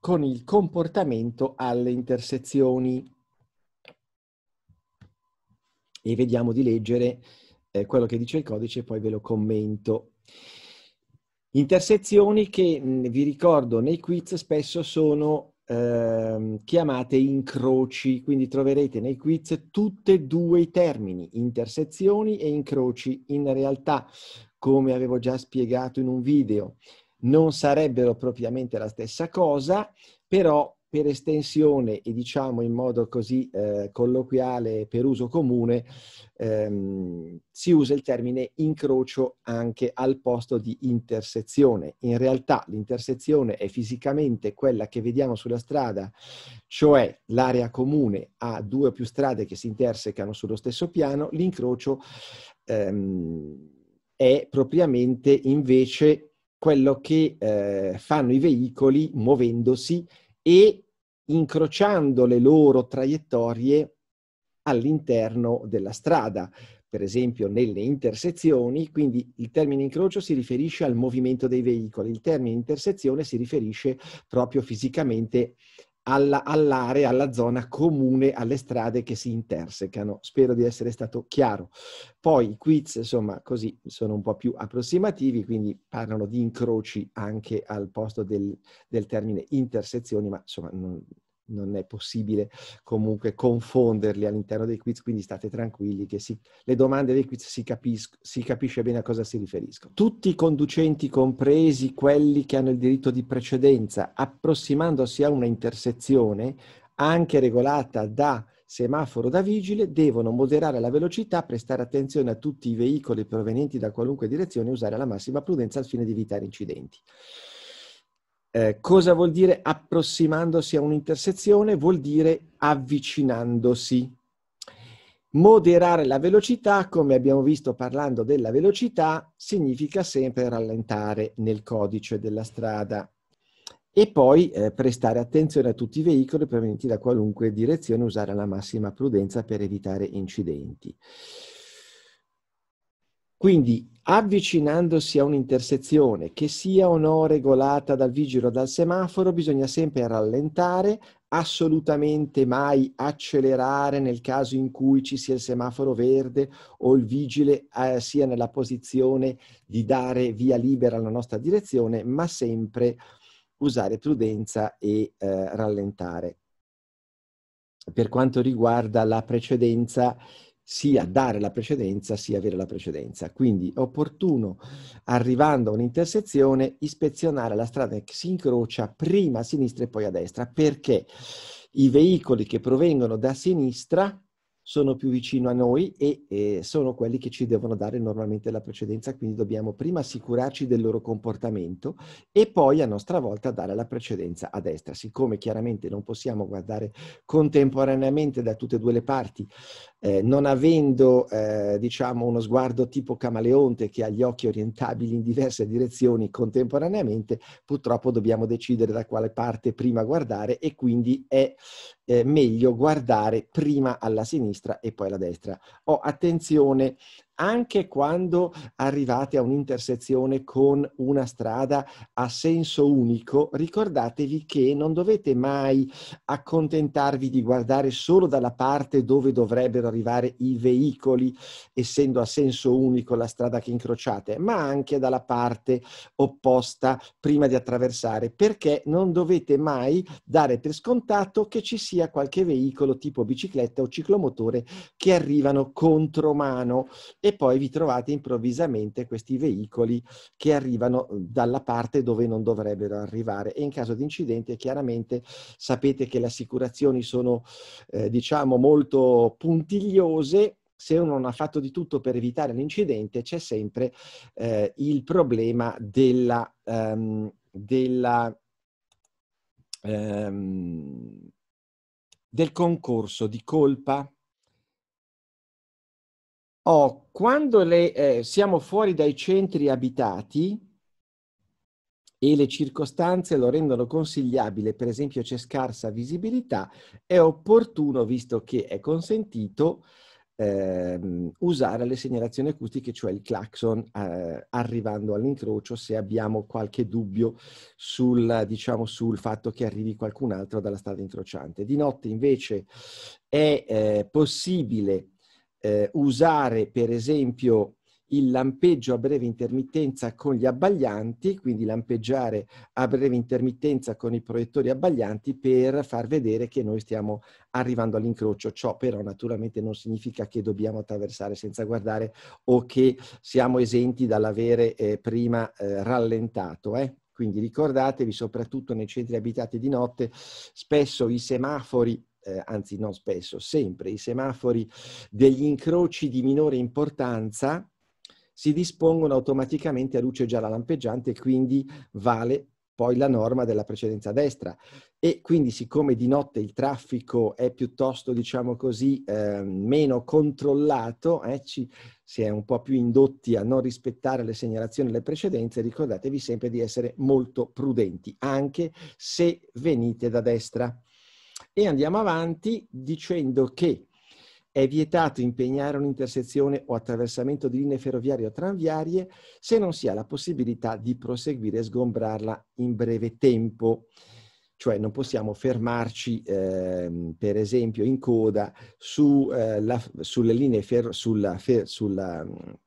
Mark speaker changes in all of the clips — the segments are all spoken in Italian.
Speaker 1: con il comportamento alle intersezioni. E vediamo di leggere eh, quello che dice il codice e poi ve lo commento. Intersezioni che, mh, vi ricordo, nei quiz spesso sono ehm, chiamate incroci, quindi troverete nei quiz tutti e due i termini, intersezioni e incroci. In realtà, come avevo già spiegato in un video, non sarebbero propriamente la stessa cosa, però per estensione e diciamo in modo così eh, colloquiale per uso comune ehm, si usa il termine incrocio anche al posto di intersezione. In realtà l'intersezione è fisicamente quella che vediamo sulla strada, cioè l'area comune ha due o più strade che si intersecano sullo stesso piano, l'incrocio ehm, è propriamente invece quello che eh, fanno i veicoli muovendosi e incrociando le loro traiettorie all'interno della strada, per esempio nelle intersezioni, quindi il termine incrocio si riferisce al movimento dei veicoli, il termine intersezione si riferisce proprio fisicamente alla, all'area, alla zona comune, alle strade che si intersecano. Spero di essere stato chiaro. Poi i quiz, insomma, così sono un po' più approssimativi, quindi parlano di incroci anche al posto del, del termine intersezioni, ma insomma... Non, non è possibile comunque confonderli all'interno dei quiz, quindi state tranquilli che si, le domande dei quiz si, capisco, si capisce bene a cosa si riferiscono. Tutti i conducenti, compresi quelli che hanno il diritto di precedenza, approssimandosi a una intersezione, anche regolata da semaforo da vigile, devono moderare la velocità, prestare attenzione a tutti i veicoli provenienti da qualunque direzione e usare la massima prudenza al fine di evitare incidenti. Eh, cosa vuol dire approssimandosi a un'intersezione? Vuol dire avvicinandosi. Moderare la velocità, come abbiamo visto parlando della velocità, significa sempre rallentare nel codice della strada e poi eh, prestare attenzione a tutti i veicoli provenienti da qualunque direzione, usare la massima prudenza per evitare incidenti. Quindi avvicinandosi a un'intersezione, che sia o no regolata dal vigile o dal semaforo, bisogna sempre rallentare, assolutamente mai accelerare nel caso in cui ci sia il semaforo verde o il vigile eh, sia nella posizione di dare via libera alla nostra direzione, ma sempre usare prudenza e eh, rallentare. Per quanto riguarda la precedenza, sia dare la precedenza sia avere la precedenza. Quindi è opportuno, arrivando a un'intersezione, ispezionare la strada che si incrocia prima a sinistra e poi a destra, perché i veicoli che provengono da sinistra sono più vicino a noi e, e sono quelli che ci devono dare normalmente la precedenza, quindi dobbiamo prima assicurarci del loro comportamento e poi a nostra volta dare la precedenza a destra. Siccome chiaramente non possiamo guardare contemporaneamente da tutte e due le parti eh, non avendo eh, diciamo uno sguardo tipo camaleonte che ha gli occhi orientabili in diverse direzioni contemporaneamente, purtroppo dobbiamo decidere da quale parte prima guardare e quindi è eh, meglio guardare prima alla sinistra e poi alla destra. Oh, attenzione, anche quando arrivate a un'intersezione con una strada a senso unico, ricordatevi che non dovete mai accontentarvi di guardare solo dalla parte dove dovrebbero arrivare i veicoli, essendo a senso unico la strada che incrociate, ma anche dalla parte opposta prima di attraversare, perché non dovete mai dare per scontato che ci sia qualche veicolo tipo bicicletta o ciclomotore che arrivano contro mano e e poi vi trovate improvvisamente questi veicoli che arrivano eh, dalla parte dove non dovrebbero arrivare e in caso di incidente chiaramente sapete che le assicurazioni sono eh, diciamo molto puntigliose se uno non ha fatto di tutto per evitare l'incidente c'è sempre eh, il problema della, um, della um, del concorso di colpa Oh, quando le, eh, siamo fuori dai centri abitati e le circostanze lo rendono consigliabile, per esempio c'è scarsa visibilità, è opportuno, visto che è consentito, Ehm, usare le segnalazioni acustiche, cioè il clacson, eh, arrivando all'incrocio se abbiamo qualche dubbio sul, diciamo, sul, fatto che arrivi qualcun altro dalla strada incrociante. Di notte invece è eh, possibile eh, usare per esempio il lampeggio a breve intermittenza con gli abbaglianti, quindi lampeggiare a breve intermittenza con i proiettori abbaglianti per far vedere che noi stiamo arrivando all'incrocio. Ciò però naturalmente non significa che dobbiamo attraversare senza guardare o che siamo esenti dall'avere eh, prima eh, rallentato. Eh? Quindi ricordatevi, soprattutto nei centri abitati di notte, spesso i semafori eh, anzi non spesso, sempre i semafori degli incroci di minore importanza si dispongono automaticamente a luce gialla lampeggiante e quindi vale poi la norma della precedenza destra. E quindi siccome di notte il traffico è piuttosto, diciamo così, eh, meno controllato, eh, ci, si è un po' più indotti a non rispettare le segnalazioni e le precedenze, ricordatevi sempre di essere molto prudenti, anche se venite da destra. E andiamo avanti dicendo che è vietato impegnare un'intersezione o attraversamento di linee ferroviarie o tranviarie se non si ha la possibilità di proseguire e sgombrarla in breve tempo. Cioè non possiamo fermarci, eh, per esempio, in coda su, eh, la, sulle linee ferro, sulla, fer, sulla,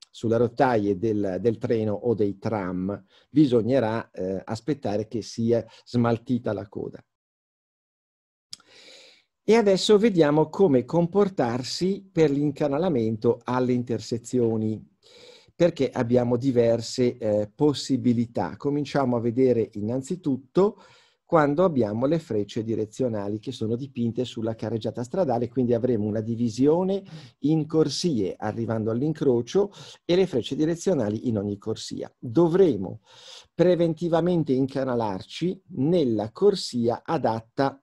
Speaker 1: sulla rottaie del, del, treno o dei tram. Bisognerà eh, aspettare che sia smaltita la coda. E adesso vediamo come comportarsi per l'incanalamento alle intersezioni, perché abbiamo diverse eh, possibilità. Cominciamo a vedere innanzitutto quando abbiamo le frecce direzionali che sono dipinte sulla carreggiata stradale, quindi avremo una divisione in corsie arrivando all'incrocio e le frecce direzionali in ogni corsia. Dovremo preventivamente incanalarci nella corsia adatta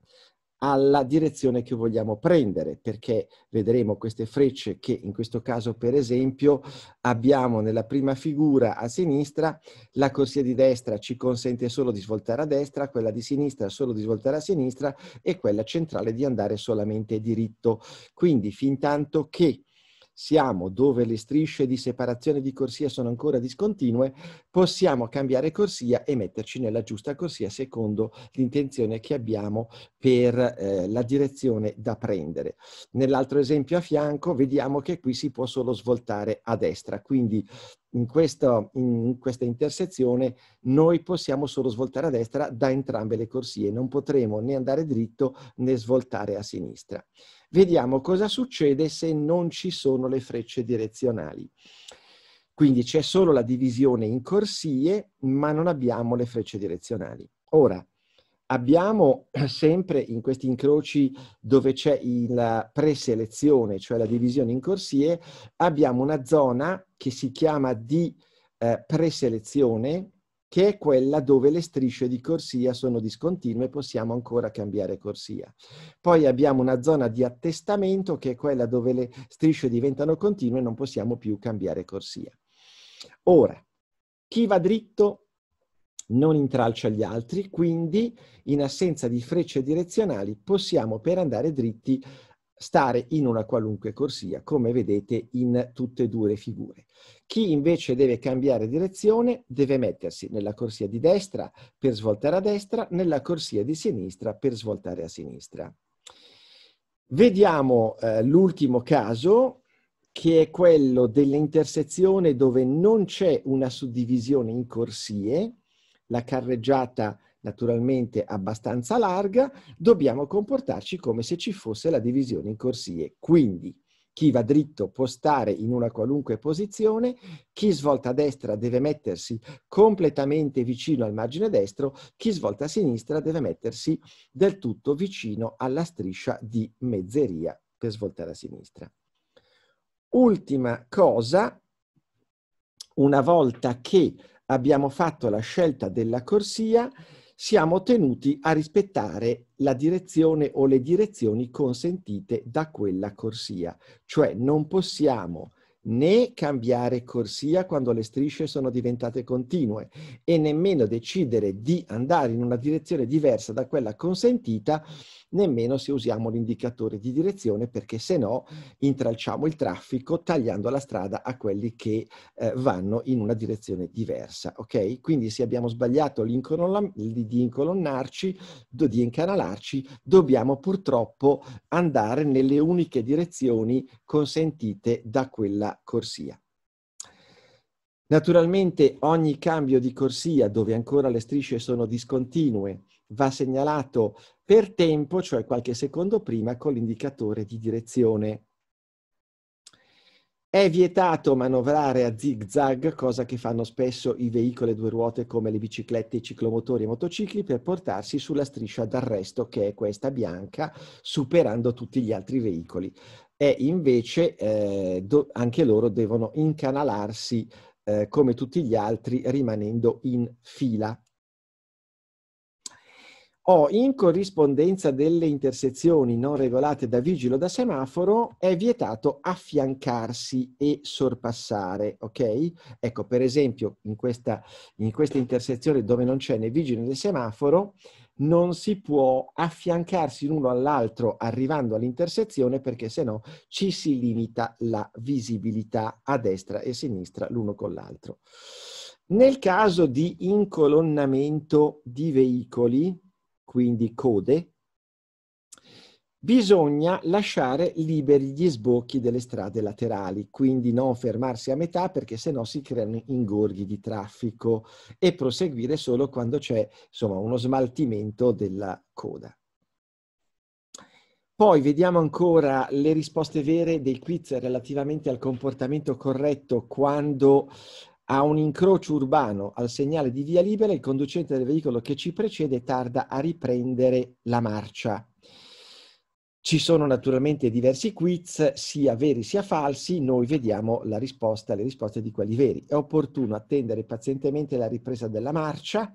Speaker 1: alla direzione che vogliamo prendere, perché vedremo queste frecce che in questo caso, per esempio, abbiamo nella prima figura a sinistra, la corsia di destra ci consente solo di svoltare a destra, quella di sinistra solo di svoltare a sinistra e quella centrale di andare solamente diritto. Quindi, fin tanto che siamo dove le strisce di separazione di corsia sono ancora discontinue, possiamo cambiare corsia e metterci nella giusta corsia secondo l'intenzione che abbiamo per eh, la direzione da prendere. Nell'altro esempio a fianco vediamo che qui si può solo svoltare a destra, quindi in, questo, in, questa intersezione noi possiamo solo svoltare a destra da entrambe le corsie, non potremo né andare dritto né svoltare a sinistra. Vediamo cosa succede se non ci sono le frecce direzionali. Quindi c'è solo la divisione in corsie, ma non abbiamo le frecce direzionali. Ora, abbiamo sempre in questi incroci dove c'è la preselezione, cioè la divisione in corsie, abbiamo una zona che si chiama di eh, preselezione, che è quella dove le strisce di corsia sono discontinue e possiamo ancora cambiare corsia. Poi abbiamo una zona di attestamento che è quella dove le strisce diventano continue e non possiamo più cambiare corsia. Ora, chi va dritto non intralcia gli altri, quindi in assenza di frecce direzionali possiamo per andare dritti stare in una qualunque corsia, come vedete in tutte e due le figure. Chi invece deve cambiare direzione deve mettersi nella corsia di destra per svoltare a destra, nella corsia di sinistra per svoltare a sinistra. Vediamo eh, l'ultimo caso, che è quello dell'intersezione dove non c'è una suddivisione in corsie, la carreggiata naturalmente abbastanza larga, dobbiamo comportarci come se ci fosse la divisione in corsie. Quindi chi va dritto può stare in una qualunque posizione, chi svolta a destra deve mettersi completamente vicino al margine destro, chi svolta a sinistra deve mettersi del tutto vicino alla striscia di mezzeria per svoltare a sinistra. Ultima cosa, una volta che abbiamo fatto la scelta della corsia, siamo tenuti a rispettare la direzione o le direzioni consentite da quella corsia, cioè non possiamo né cambiare corsia quando le strisce sono diventate continue e nemmeno decidere di andare in una direzione diversa da quella consentita nemmeno se usiamo l'indicatore di direzione perché se no intralciamo il traffico tagliando la strada a quelli che eh, vanno in una direzione diversa, ok? Quindi se abbiamo sbagliato di incolonnarci, di incanalarci, dobbiamo purtroppo andare nelle uniche direzioni consentite da quella corsia. Naturalmente ogni cambio di corsia dove ancora le strisce sono discontinue va segnalato per tempo, cioè qualche secondo prima, con l'indicatore di direzione. È vietato manovrare a zigzag, cosa che fanno spesso i veicoli a due ruote come le biciclette, i ciclomotori e i motocicli, per portarsi sulla striscia d'arresto, che è questa bianca, superando tutti gli altri veicoli. E invece eh, do, anche loro devono incanalarsi eh, come tutti gli altri, rimanendo in fila o in corrispondenza delle intersezioni non regolate da vigilo da semaforo è vietato affiancarsi e sorpassare, ok? Ecco, per esempio, in questa, in questa intersezione dove non c'è né vigile né semaforo, non si può affiancarsi l'uno all'altro arrivando all'intersezione perché se no ci si limita la visibilità a destra e a sinistra l'uno con l'altro. Nel caso di incolonnamento di veicoli, quindi code, bisogna lasciare liberi gli sbocchi delle strade laterali, quindi non fermarsi a metà perché sennò si creano ingorghi di traffico e proseguire solo quando c'è insomma, uno smaltimento della coda. Poi vediamo ancora le risposte vere dei quiz relativamente al comportamento corretto quando a un incrocio urbano al segnale di via libera, il conducente del veicolo che ci precede tarda a riprendere la marcia. Ci sono naturalmente diversi quiz, sia veri sia falsi, noi vediamo la risposta, le risposte di quelli veri. È opportuno attendere pazientemente la ripresa della marcia,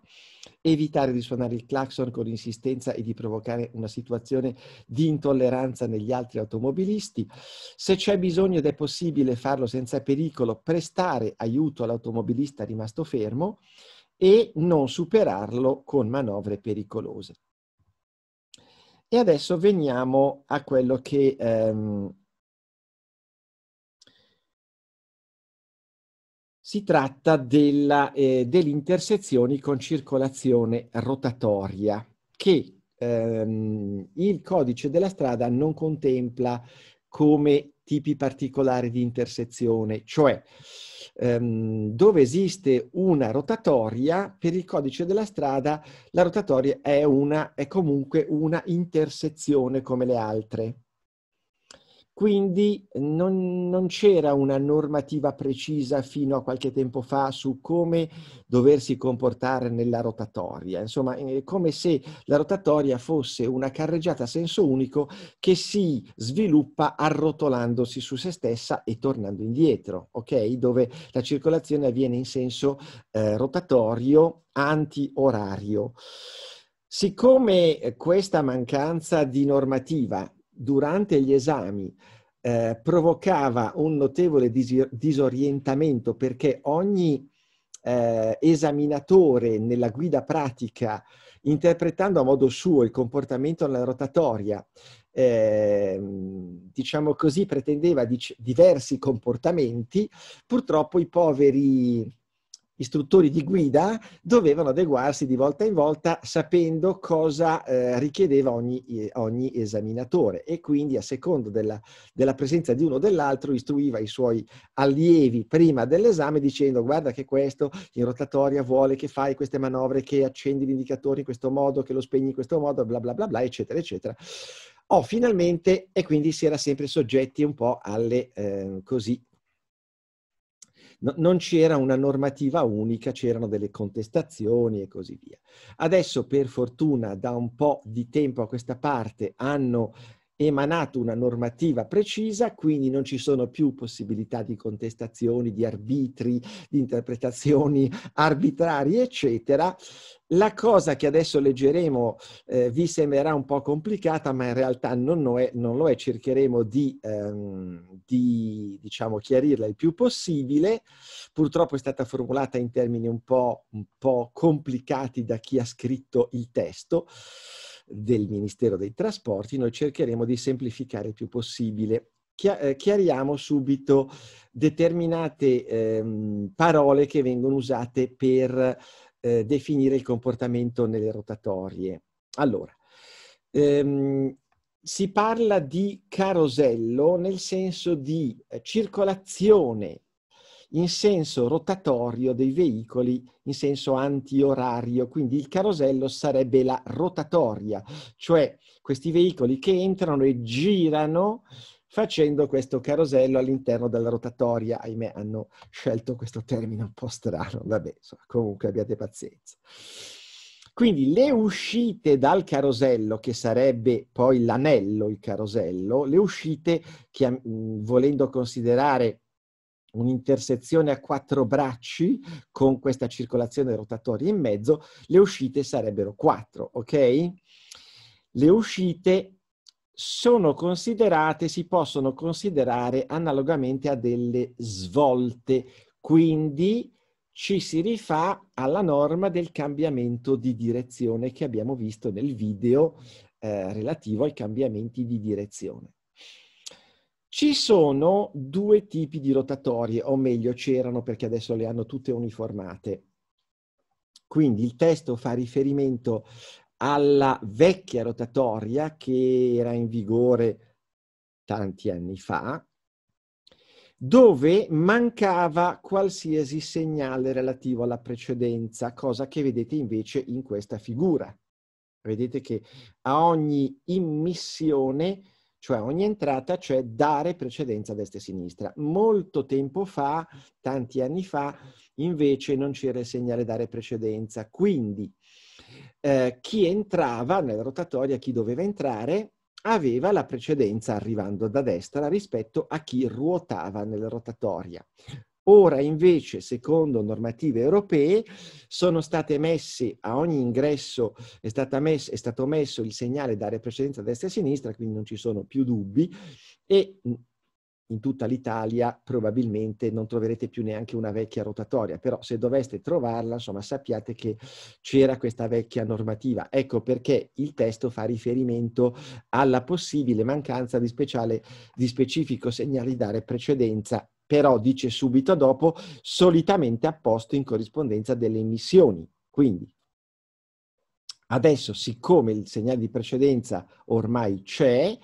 Speaker 1: evitare di suonare il clacson con insistenza e di provocare una situazione di intolleranza negli altri automobilisti. Se c'è bisogno ed è possibile farlo senza pericolo, prestare aiuto all'automobilista rimasto fermo e non superarlo con manovre pericolose. E adesso veniamo a quello che... Ehm, si tratta della, eh, delle intersezioni con circolazione rotatoria che ehm, il codice della strada non contempla come tipi particolari di intersezione, cioè ehm, dove esiste una rotatoria, per il codice della strada la rotatoria è, una, è comunque una intersezione come le altre. Quindi non, non, c'era una normativa precisa fino a qualche tempo fa su come doversi comportare nella rotatoria. Insomma, è eh, come se la rotatoria fosse una carreggiata a senso unico che si sviluppa arrotolandosi su se stessa e tornando indietro, ok? Dove la circolazione avviene in senso eh, rotatorio anti-orario. Siccome eh, questa mancanza di normativa durante gli esami eh, provocava un notevole dis- disorientamento perché ogni eh, esaminatore nella guida pratica, interpretando a modo suo il comportamento nella rotatoria, eh, diciamo così, pretendeva dic- diversi comportamenti, purtroppo i poveri istruttori di guida dovevano adeguarsi di volta in volta sapendo cosa eh, richiedeva ogni, ogni, esaminatore e quindi a secondo della, della presenza di uno o dell'altro istruiva i suoi allievi prima dell'esame dicendo guarda che questo in rotatoria vuole che fai queste manovre, che accendi l'indicatore in questo modo, che lo spegni in questo modo, bla bla bla bla eccetera eccetera. Oh, finalmente, e quindi si era sempre soggetti un po' alle eh, così no, non c'era una normativa unica, c'erano delle contestazioni e così via. Adesso, per fortuna, da un po' di tempo a questa parte hanno emanato una normativa precisa, quindi non ci sono più possibilità di contestazioni, di arbitri, di interpretazioni arbitrarie, eccetera. La cosa che adesso leggeremo eh, vi sembrerà un po' complicata, ma in realtà non lo è, non lo è. cercheremo di, ehm, di diciamo, chiarirla il più possibile. Purtroppo è stata formulata in termini un po', un po complicati da chi ha scritto il testo del Ministero dei Trasporti, noi cercheremo di semplificare il più possibile. Eh, chiariamo subito determinate ehm, parole che vengono usate per eh, definire il comportamento nelle rotatorie. Allora, ehm, si parla di carosello nel senso di eh, circolazione in senso rotatorio dei veicoli, in senso antiorario, quindi il carosello sarebbe la rotatoria, cioè questi veicoli che entrano e girano facendo questo carosello all'interno della rotatoria. Ahimè, hanno scelto questo termine un po' strano, vabbè, insomma, comunque abbiate pazienza. Quindi le uscite dal carosello, che sarebbe poi l'anello, il carosello, le uscite che mm, volendo considerare un'intersezione a quattro bracci con questa circolazione rotatoria in mezzo, le uscite sarebbero quattro, ok? Le uscite sono considerate, si possono considerare analogamente a delle svolte, quindi ci si rifà alla norma del cambiamento di direzione che abbiamo visto nel video eh, relativo ai cambiamenti di direzione. Ci sono due tipi di rotatorie, o meglio c'erano perché adesso le hanno tutte uniformate. Quindi il testo fa riferimento alla vecchia rotatoria che era in vigore tanti anni fa, dove mancava qualsiasi segnale relativo alla precedenza, cosa che vedete invece in questa figura. Vedete che a ogni immissione cioè ogni entrata, cioè dare precedenza a destra e sinistra. Molto tempo fa, tanti anni fa, invece non c'era il segnale dare precedenza, quindi eh, chi entrava nella rotatoria, chi doveva entrare, aveva la precedenza arrivando da destra rispetto a chi ruotava nella rotatoria. Ora invece, secondo normative europee, sono state messe a ogni ingresso, è, messo, è stato messo il segnale dare precedenza a destra e a sinistra, quindi non ci sono più dubbi e in tutta l'Italia probabilmente non troverete più neanche una vecchia rotatoria, però se doveste trovarla, insomma, sappiate che c'era questa vecchia normativa. Ecco perché il testo fa riferimento alla possibile mancanza di, speciale, di specifico segnale di dare precedenza però dice subito dopo, solitamente apposto in corrispondenza delle emissioni. Quindi adesso, siccome il segnale di precedenza ormai c'è,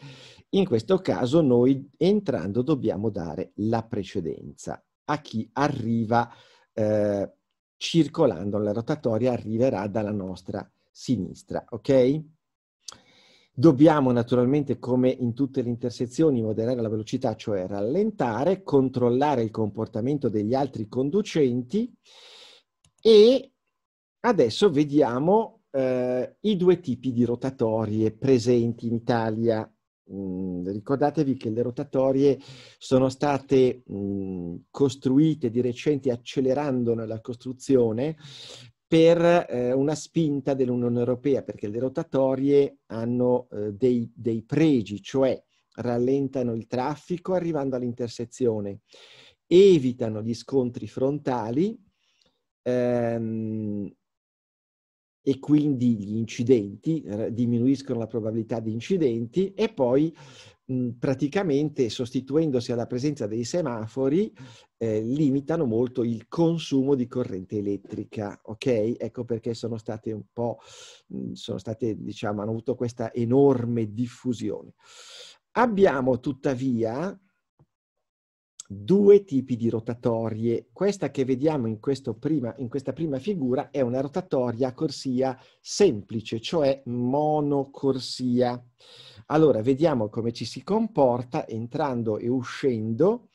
Speaker 1: in questo caso noi entrando dobbiamo dare la precedenza a chi arriva eh, circolando la rotatoria, arriverà dalla nostra sinistra, ok? Dobbiamo naturalmente, come in tutte le intersezioni, moderare la velocità, cioè rallentare, controllare il comportamento degli altri conducenti e adesso vediamo eh, i due tipi di rotatorie presenti in Italia. Mm, ricordatevi che le rotatorie sono state mm, costruite di recente accelerandone la costruzione per eh, una spinta dell'Unione Europea, perché le rotatorie hanno eh, dei, dei, pregi, cioè rallentano il traffico arrivando all'intersezione, evitano gli scontri frontali ehm, e quindi gli incidenti, diminuiscono la probabilità di incidenti e poi Mhmm, praticamente sostituendosi alla presenza dei semafori eh, limitano molto il consumo di corrente elettrica, ok? Ecco perché sono state un po', mhmm, sono state, diciamo, hanno avuto questa enorme diffusione. Abbiamo tuttavia due tipi di rotatorie. Questa che vediamo in, prima, in questa prima figura è una rotatoria a corsia semplice, cioè monocorsia. corsia allora, vediamo come ci si comporta entrando e uscendo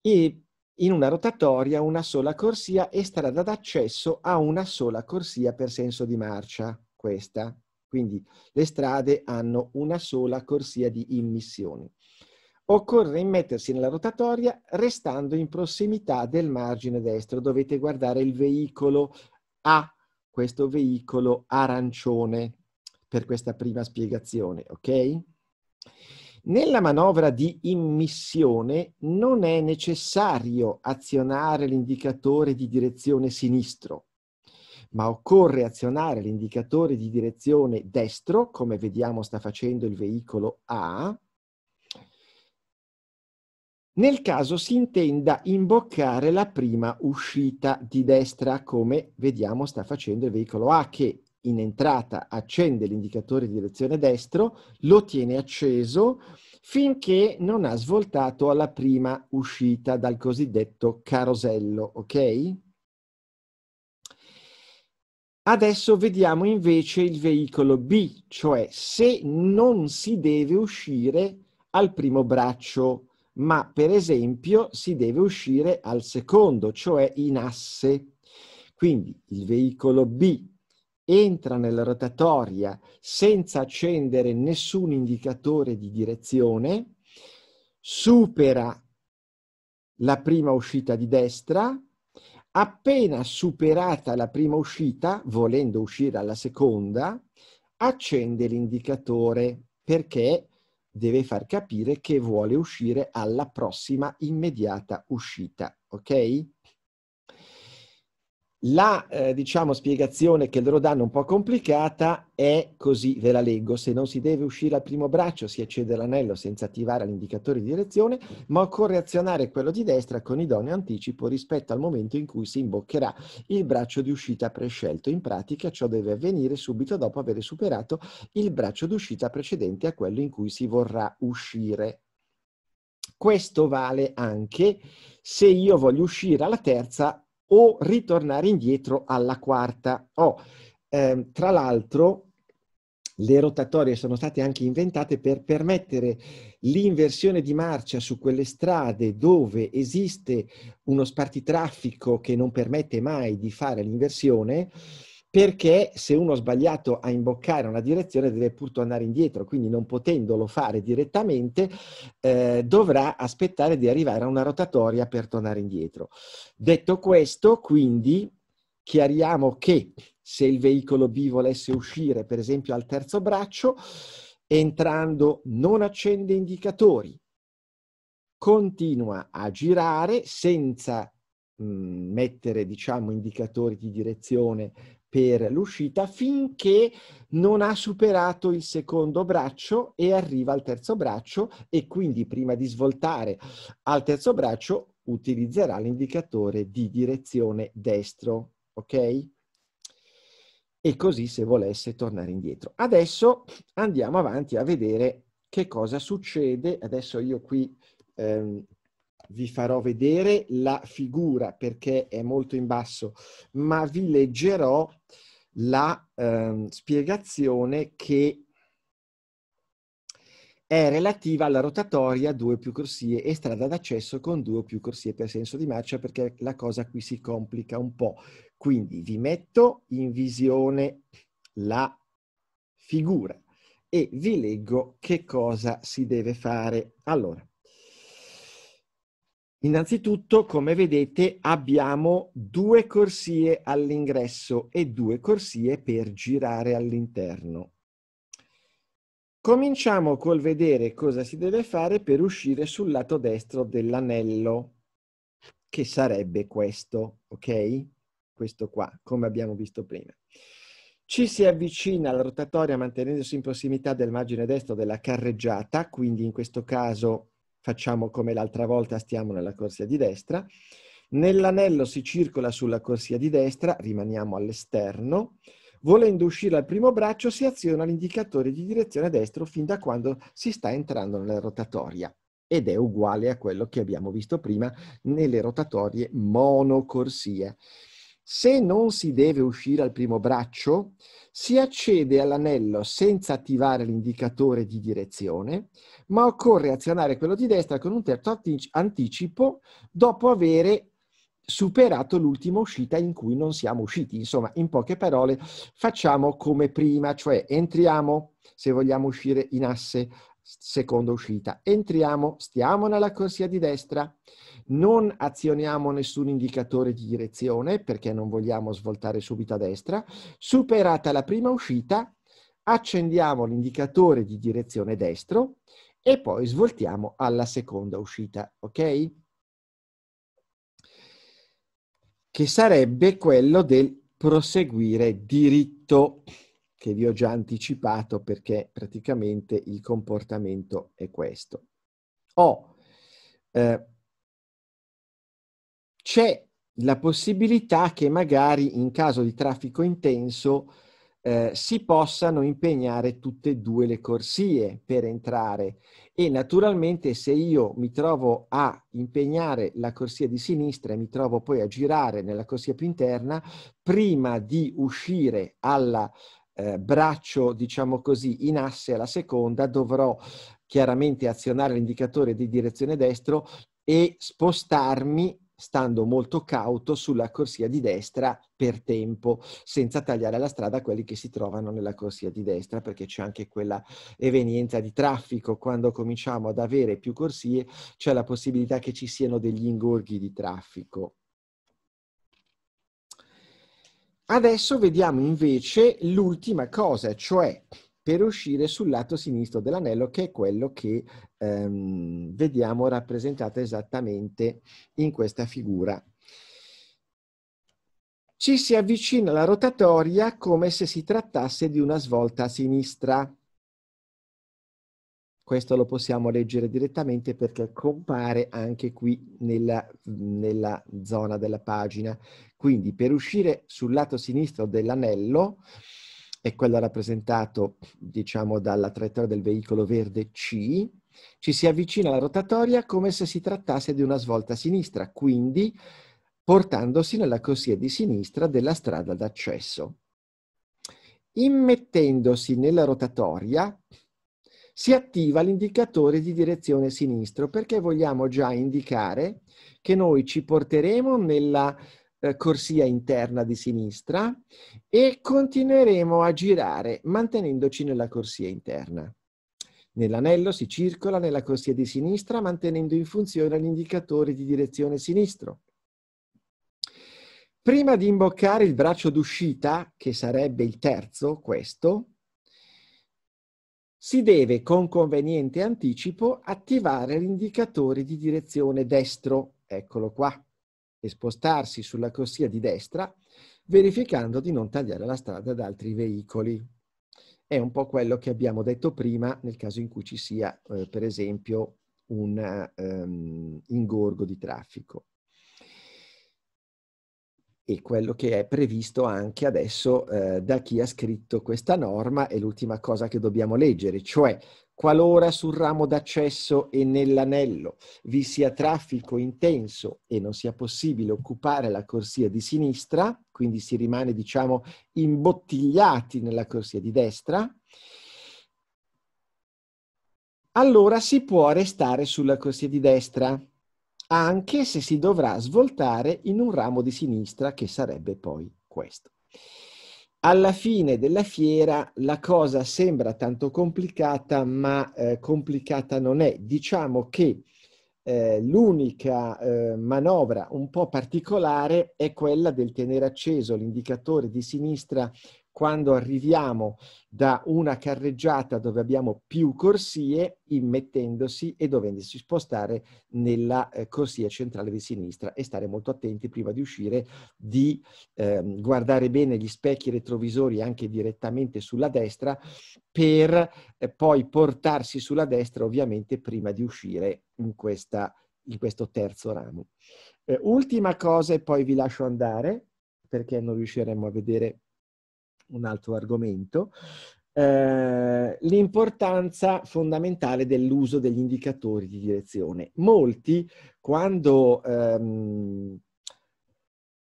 Speaker 1: e in una rotatoria una sola corsia e strada d'accesso a una sola corsia per senso di marcia, questa. Quindi le strade hanno una sola corsia di immissione. Occorre immettersi nella rotatoria restando in prossimità del margine destro. Dovete guardare il veicolo A, questo veicolo arancione per questa prima spiegazione, ok? Nella manovra di immissione non è necessario azionare l'indicatore di direzione sinistro, ma occorre azionare l'indicatore di direzione destro, come vediamo sta facendo il veicolo A, nel caso si intenda imboccare la prima uscita di destra, come vediamo sta facendo il veicolo A, che in entrata accende l'indicatore di direzione destro, lo tiene acceso finché non ha svoltato alla prima uscita dal cosiddetto carosello, ok? Adesso vediamo invece il veicolo B, cioè se non si deve uscire al primo braccio, ma per esempio si deve uscire al secondo, cioè in asse. Quindi il veicolo B entra nella rotatoria senza accendere nessun indicatore di direzione, supera la prima uscita di destra, appena superata la prima uscita, volendo uscire alla seconda, accende l'indicatore perché deve far capire che vuole uscire alla prossima immediata uscita, ok? La eh, diciamo, spiegazione che loro danno un po' complicata è così, ve la leggo, se non si deve uscire al primo braccio si accede all'anello senza attivare l'indicatore di direzione, ma occorre azionare quello di destra con idoneo anticipo rispetto al momento in cui si imboccherà il braccio di uscita prescelto. In pratica ciò deve avvenire subito dopo aver superato il braccio d'uscita precedente a quello in cui si vorrà uscire. Questo vale anche se io voglio uscire alla terza o ritornare indietro alla quarta O. Eh, tra l'altro, le rotatorie sono state anche inventate per permettere l'inversione di marcia su quelle strade dove esiste uno spartitraffico che non permette mai di fare l'inversione perché se uno ha sbagliato a imboccare una direzione deve pur tornare indietro, quindi non potendolo fare direttamente eh, dovrà aspettare di arrivare a una rotatoria per tornare indietro. Detto questo, quindi chiariamo che se il veicolo B volesse uscire, per esempio, al terzo braccio, entrando non accende indicatori, continua a girare senza mm, mettere diciamo indicatori di direzione per l'uscita finché non ha superato il secondo braccio e arriva al terzo braccio e quindi prima di svoltare al terzo braccio utilizzerà l'indicatore di direzione destro, ok? E così se volesse tornare indietro. Adesso andiamo avanti a vedere che cosa succede. Adesso io qui ehm, vi farò vedere la figura perché è molto in basso, ma vi leggerò la ehm, spiegazione che è relativa alla rotatoria due più corsie e strada d'accesso con due più corsie per senso di marcia perché la cosa qui si complica un po'. Quindi vi metto in visione la figura e vi leggo che cosa si deve fare. Allora, Innanzitutto, come vedete, abbiamo due corsie all'ingresso e due corsie per girare all'interno. Cominciamo col vedere cosa si deve fare per uscire sul lato destro dell'anello, che sarebbe questo, ok? Questo qua, come abbiamo visto prima. Ci si avvicina alla rotatoria mantenendosi in prossimità del margine destro della carreggiata, quindi in questo caso facciamo come l'altra volta, stiamo nella corsia di destra. Nell'anello si circola sulla corsia di destra, rimaniamo all'esterno. Volendo uscire al primo braccio si aziona l'indicatore di direzione destro fin da quando si sta entrando nella rotatoria ed è uguale a quello che abbiamo visto prima nelle rotatorie monocorsie. Se non si deve uscire al primo braccio, si accede all'anello senza attivare l'indicatore di direzione, ma occorre azionare quello di destra con un terzo anticipo dopo aver superato l'ultima uscita in cui non siamo usciti. Insomma, in poche parole, facciamo come prima, cioè entriamo se vogliamo uscire in asse seconda uscita, entriamo, stiamo nella corsia di destra, non azioniamo nessun indicatore di direzione perché non vogliamo svoltare subito a destra, superata la prima uscita accendiamo l'indicatore di direzione destro e poi svoltiamo alla seconda uscita, ok? Che sarebbe quello del proseguire diritto, che vi ho già anticipato perché praticamente il comportamento è questo. O eh, c'è la possibilità che magari in caso di traffico intenso eh, si possano impegnare tutte e due le corsie per entrare e naturalmente se io mi trovo a impegnare la corsia di sinistra e mi trovo poi a girare nella corsia più interna, prima di uscire al eh, braccio, diciamo così, in asse alla seconda, dovrò chiaramente azionare l'indicatore di direzione destro e spostarmi stando molto cauto sulla corsia di destra per tempo, senza tagliare la strada a quelli che si trovano nella corsia di destra, perché c'è anche quella evenienza di traffico. Quando cominciamo ad avere più corsie, c'è la possibilità che ci siano degli ingorghi di traffico. Adesso vediamo invece l'ultima cosa, cioè per uscire sul lato sinistro dell'anello, che è quello che ehm, vediamo rappresentato esattamente in questa figura. Ci si avvicina alla rotatoria come se si trattasse di una svolta a sinistra. Questo lo possiamo leggere direttamente perché compare anche qui nella, nella, zona della pagina. Quindi per uscire sul lato sinistro dell'anello è quello rappresentato diciamo dalla traiettoria del veicolo verde C, ci si avvicina alla rotatoria come se si trattasse di una svolta a sinistra, quindi portandosi nella corsia di sinistra della strada d'accesso. Immettendosi nella rotatoria si attiva l'indicatore di direzione sinistro perché vogliamo già indicare che noi ci porteremo nella eh, corsia interna di sinistra e continueremo a girare mantenendoci nella corsia interna. Nell'anello si circola nella corsia di sinistra mantenendo in funzione l'indicatore di direzione sinistro. Prima di imboccare il braccio d'uscita, che sarebbe il terzo, questo, si deve con conveniente anticipo attivare l'indicatore di direzione destro. Eccolo qua e spostarsi sulla corsia di destra, verificando di non tagliare la strada ad altri veicoli. È un po' quello che abbiamo detto prima nel caso in cui ci sia, eh, per esempio, un um, ingorgo di traffico. E quello che è previsto anche adesso eh, da chi ha scritto questa norma è l'ultima cosa che dobbiamo leggere, cioè qualora sul ramo d'accesso e nell'anello vi sia traffico intenso e non sia possibile occupare la corsia di sinistra, quindi si rimane diciamo imbottigliati nella corsia di destra, allora si può restare sulla corsia di destra, anche se si dovrà svoltare in un ramo di sinistra che sarebbe poi questo alla fine della fiera la cosa sembra tanto complicata, ma eh, complicata non è. Diciamo che eh, l'unica eh, manovra un po' particolare è quella del tenere acceso l'indicatore di sinistra quando arriviamo da una carreggiata dove abbiamo più corsie, immettendosi e dovendosi spostare nella eh, corsia centrale di sinistra e stare molto attenti prima di uscire, di eh, guardare bene gli specchi retrovisori anche direttamente sulla destra per eh, poi portarsi sulla destra ovviamente prima di uscire in, questa, in questo terzo ramo. Eh, ultima cosa e poi vi lascio andare perché non riusciremo a vedere un altro argomento, eh, l'importanza fondamentale dell'uso degli indicatori di direzione. Molti, quando ehm,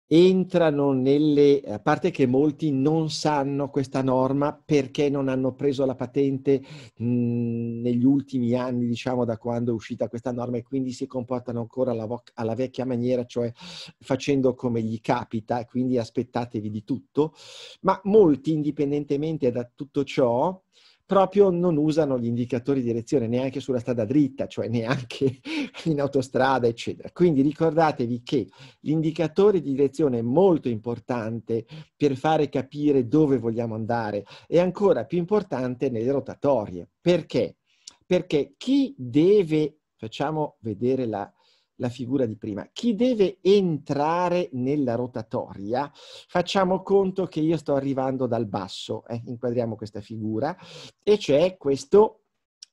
Speaker 1: entrano nelle, a parte che molti non sanno questa norma perché non hanno preso la patente mh, mhmm, negli ultimi anni, diciamo da quando è uscita questa norma e quindi si comportano ancora alla, vo- alla vecchia maniera, cioè facendo come gli capita, quindi aspettatevi di tutto, ma molti indipendentemente da tutto ciò proprio non usano gli indicatori di direzione neanche sulla strada dritta, cioè neanche in autostrada, eccetera. Quindi ricordatevi che l'indicatore di direzione è molto importante per fare capire dove vogliamo andare e ancora più importante nelle rotatorie. Perché? Perché chi deve, facciamo vedere la la figura di prima. Chi deve entrare nella rotatoria, facciamo conto che io sto arrivando dal basso, eh? inquadriamo questa figura, e c'è questo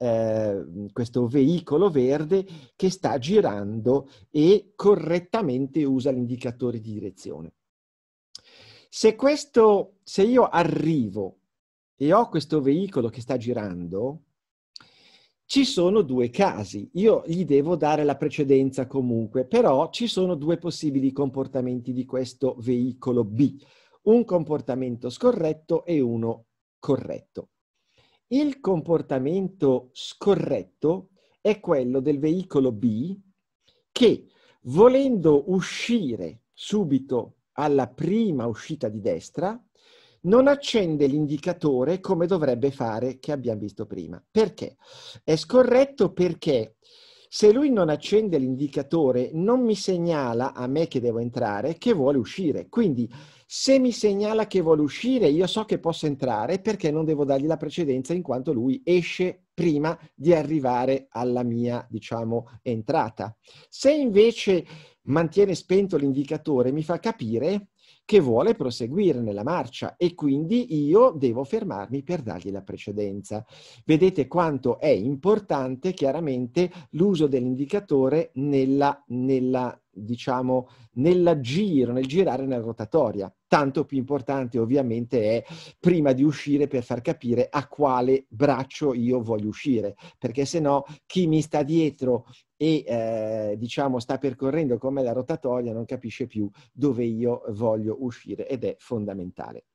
Speaker 1: eh, questo veicolo verde che sta girando e correttamente usa l'indicatore di direzione. Se, questo, se io arrivo e ho questo veicolo che sta girando, ci sono due casi, io gli devo dare la precedenza comunque, però ci sono due possibili comportamenti di questo veicolo B, un comportamento scorretto e uno corretto. Il comportamento scorretto è quello del veicolo B che volendo uscire subito alla prima uscita di destra, non accende l'indicatore come dovrebbe fare che abbiamo visto prima. Perché? È scorretto perché se lui non accende l'indicatore non mi segnala a me che devo entrare che vuole uscire. Quindi se mi segnala che vuole uscire io so che posso entrare perché non devo dargli la precedenza in quanto lui esce prima di arrivare alla mia, diciamo, entrata. Se invece mantiene spento l'indicatore mi fa capire che vuole proseguire nella marcia e quindi io devo fermarmi per dargli la precedenza. Vedete quanto è importante chiaramente l'uso dell'indicatore nella, nella diciamo, nel giro, nel girare nella rotatoria. Tanto più importante ovviamente è prima di uscire per far capire a quale braccio io voglio uscire, perché se no chi mi sta dietro e eh, diciamo sta percorrendo con me la rotatoria, non capisce più dove io voglio uscire ed è fondamentale.